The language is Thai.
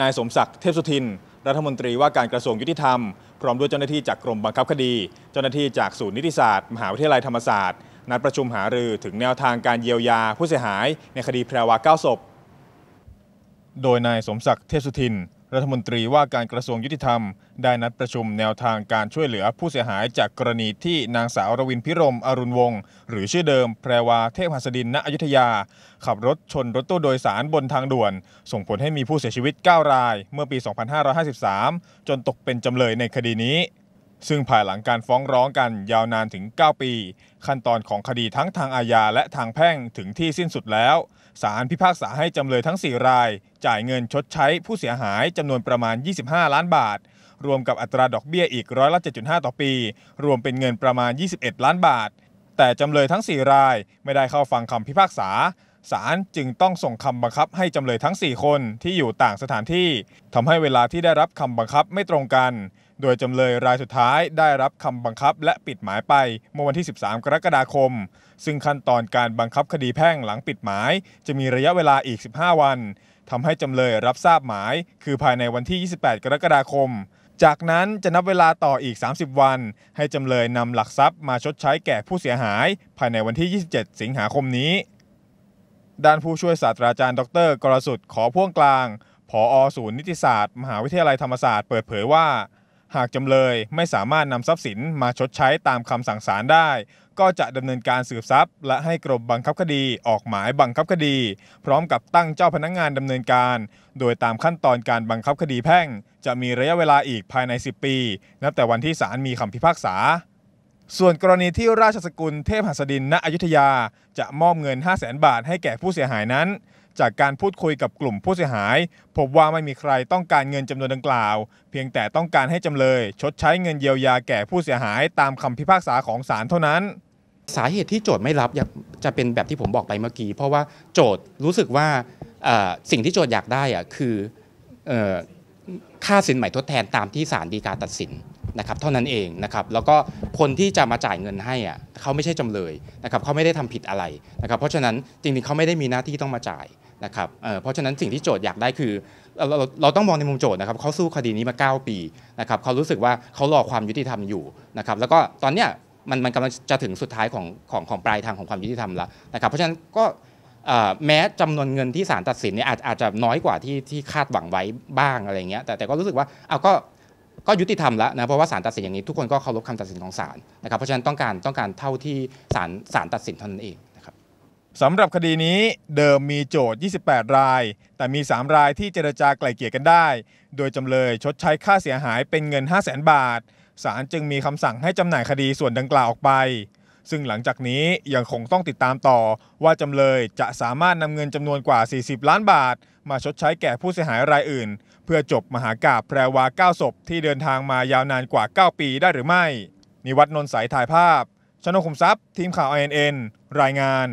นายสมศักดิ์เทพสุทิน รัฐมนตรีว่าการกระทรวงยุติธรรมพร้อมด้วยเจ้าหน้าที่จากกรมบังคับคดี เจ้าหน้าที่จากศูนย์นิติศาสตร์ มหาวิทยาลัยธรรมศาสตร์ นัดประชุมหารือถึงแนวทางการเยียวยาผู้เสียหาย ในคดีแพรวาเก้าศพโดยนายสมศักดิ์เทพสุทินรัฐมนตรีว่าการกระทรวงยุติธรรมได้นัดประชุมแนวทางการช่วยเหลือผู้เสียหายจากกรณีที่นางสาวรวินพิรม อรุณวงศ์หรือชื่อเดิมแพรวาเทพหัสดิน ณอยุธยา ขับรถชนรถตู้โดยสารบนทางด่วน ส่งผลให้มีผู้เสียชีวิต 9 ราย เมื่อปี 2553 จนตกเป็นจำเลยในคดีนี้ซึ่งภายหลังการฟ้องร้องกันยาวนานถึง 9 ปี ขั้นตอนของคดีทั้งทางอาญาและทางแพ่งถึงที่สิ้นสุดแล้วศาลพิพากษาให้จำเลยทั้ง 4 ราย จ่ายเงินชดใช้ผู้เสียหายจำนวนประมาณ 25 ล้านบาท รวมกับอัตราดอกเบี้ยอีกร้อยละ7.5 ต่อปี รวมเป็นเงินประมาณ 21 ล้านบาท แต่จำเลยทั้ง 4 รายไม่ได้เข้าฟังคำพิพากษาศาลจึงต้องส่งคำบังคับให้จำเลยทั้ง 4 คนที่อยู่ต่างสถานที่ทำให้เวลาที่ได้รับคำบังคับไม่ตรงกัน โดยจำเลยรายสุดท้ายได้รับคำบังคับและปิดหมายไป เมื่อวันที่ 13 กรกฎาคม ซึ่งขั้นตอนการบังคับคดีแพ่งหลังปิดหมาย จะมีระยะเวลาอีก 15 วันทำให้จำเลยรับทราบหมาย คือภายในวันที่ 28 กรกฎาคม จากนั้นจะนับเวลาต่ออีก 30 วัน ให้จำเลยนำหลักทรัพย์มาชดใช้แก่ผู้เสียหาย ภายในวันที่ 27 สิงหาคมนี้ด้านผู้ช่วยศาสตราจารย์ดรกรสุดขอพ่วงกลางผอศูนย์นิติศาสตร์ มหาวิทยาลัยธรรมศาสตร์เปิดเผยว่า หากจำเลยไม่สามารถนำทรัพย์สินมาชดใช้ตามคำสั่งศาลได้ ก็จะดำเนินการสืบทรัพย์ และให้กรมบังคับคดีออกหมายบังคับคดี พร้อมกับตั้งเจ้าพนักงงานดำเนินการ โดยตามขั้นตอนการบังคับคดีแพ่ง จะมีระยะเวลาอีกภายใน 10 ปี นับแต่วันที่ศาลมีคำพิพากษาส่วนกรณีที่ราชสกุลเทพหัสดินณอยุธยาจะมอบเงิน 5 0 0แสนบาทให้แก่ผู้เสียหายนั้น จากการพูดคุยกับกลุ่มผู้เสียหาย พบว่าไม่มีใครต้องการเงินจำนวนดังกล่าว เพียงแต่ต้องการให้จำเลย ชดใช้เงินเยียวยาแก่ผู้เสียหายตามคำพิพากษาของศาลเท่านั้น สาเหตุที่โจทย์ไม่รับจะเป็นแบบที่ผมบอกไปเมื่อกี้เพราะว่าโจทย์รู้สึกว่าสิ่งที่โจทย์อยากได้คือค่าสินใหม่ทดแทนตามที่ศาลฎีกาตัดสินนะครับเท่านั้นเองนะครับแล้วก็คนที่จะมาจ่ายเงินให้อ่ะเขาไม่ใช่จำเลยนะครับเขาไม่ได้ทำผิดอะไรนะครับเพราะฉะนั้นจริงๆเขาไม่ได้มีหน้าที่ต้องมาจ่ายนะครับเเพราะฉะนั้นสิ่งที่โจทย์อยากได้คือ เราเราต้องมองในมุมโจทย์นะครับเขาสู้คดีนี้มา 9 ปีนะครับเขารู้สึกว่าเขารอความยุติธรรมอยู่นะครับแล้วก็ตอนเนี้ยมันมันกำลังจะถึงสุดท้ายของของของปลายทางของความยุติธรรมแล้วนะครับ เพราะฉะนั้นก็แม้จำนวนเงินที่ศาลตัดสินเนี่ยอาจอาจจะน้อยกว่าที่ที่คาดหวังไว้บ้างอะไรเงี้ยแต่แต่ก็รู้สึกว่าเอาก็ก็ยุติธรรมแล้วนะเพราะว่าศาลตัดสินอย่างนี้ทุกคนก็เคารพคำตัดสินของศาลนะครับเพราะฉะนั้นต้องการต้องการเท่าที่ศาลศาลตัดสินเท่านั้นเองนะครับสำหรับคดีนี้เดิมมีโจทย์ 28 ราย แต่มี 3 รายที่เจรจาไกล่เกลี่ยกันได้ โดยจำเลยชดใช้ค่าเสียหายเป็นเงิน 5 0 0แสนบาทศาลจึงมีคำสั่งให้จำหน่ายคดีส่วนดังกล่าวออกไป ซึ่งหลังจากนี้ยังคงต้องติดตามต่อว่าจำเลยจะสามารถนำเงินจำนวนกว่า 40 ล้านบาท มาชดใช้แก่ผู้เสียหายรายอื่นพื่อจบมหากาบแพรวา 9 ศพที่เดินทางมายาวนานกว่า 9 ปีได้หรือไม่ นิวัฒนนท์สายถ่ายภาพชนคมทรัพย์ ทีมข่าว i ็ n รายงาน